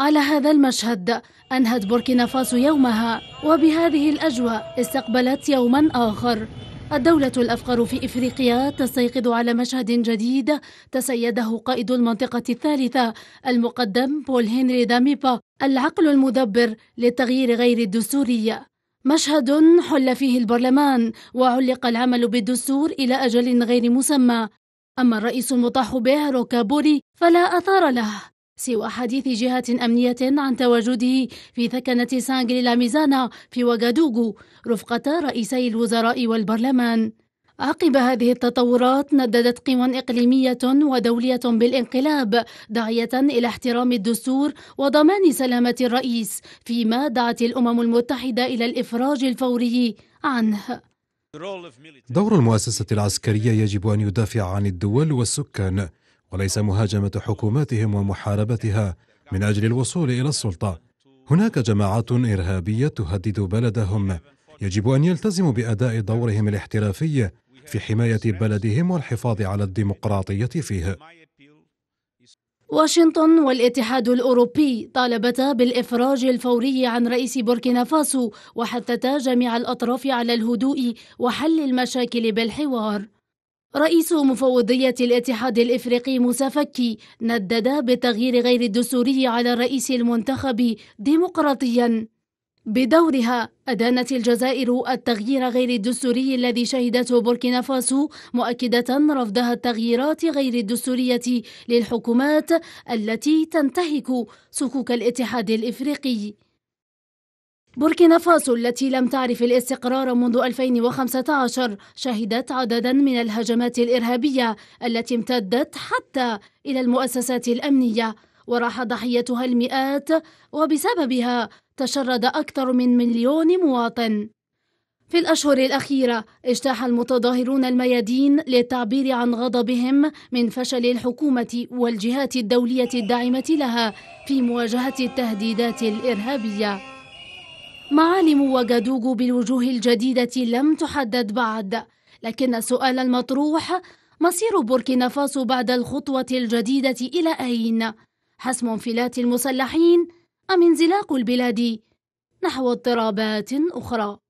على هذا المشهد أنهت بوركينا فاسو يومها وبهذه الأجواء استقبلت يوما آخر الدولة الأفقر في إفريقيا تستيقظ على مشهد جديد تسيده قائد المنطقة الثالثة المقدم بول هنري داميبا العقل المدبر للتغيير غير الدستوري مشهد حل فيه البرلمان وعلق العمل بالدستور إلى أجل غير مسمى أما الرئيس المطاح به روكابوري فلا أثار له سوى حديث جهة أمنية عن تواجده في ثكنة سانغلي لاميزانا في وغادوغو رفقة رئيسي الوزراء والبرلمان عقب هذه التطورات نددت قوى إقليمية ودولية بالانقلاب داعية إلى احترام الدستور وضمان سلامة الرئيس فيما دعت الأمم المتحدة إلى الإفراج الفوري عنه دور المؤسسة العسكرية يجب أن يدافع عن الدول والسكان وليس مهاجمة حكوماتهم ومحاربتها من أجل الوصول إلى السلطة هناك جماعات إرهابية تهدد بلدهم يجب أن يلتزموا بأداء دورهم الاحترافي في حماية بلدهم والحفاظ على الديمقراطية فيه واشنطن والاتحاد الأوروبي طالبتا بالإفراج الفوري عن رئيس بوركينا فاسو وحثتا جميع الأطراف على الهدوء وحل المشاكل بالحوار رئيس مفوضية الاتحاد الإفريقي فكي ندد بالتغيير غير الدستوري على الرئيس المنتخب ديمقراطيا بدورها أدانت الجزائر التغيير غير الدستوري الذي شهدته بوركينا فاسو مؤكدة رفضها التغييرات غير الدستورية للحكومات التي تنتهك سكوك الاتحاد الإفريقي بوركينا فاسو التي لم تعرف الاستقرار منذ 2015 شهدت عددا من الهجمات الإرهابية التي امتدت حتى إلى المؤسسات الأمنية وراح ضحيتها المئات وبسببها تشرد أكثر من مليون مواطن في الأشهر الأخيرة اجتاح المتظاهرون الميادين للتعبير عن غضبهم من فشل الحكومة والجهات الدولية الداعمة لها في مواجهة التهديدات الإرهابية معالم وغادوغو بالوجوه الجديدة لم تحدد بعد لكن السؤال المطروح مصير بوركينا فاسو بعد الخطوة الجديدة إلى أين؟ حسم انفلات المسلحين أم انزلاق البلاد نحو اضطرابات أخرى؟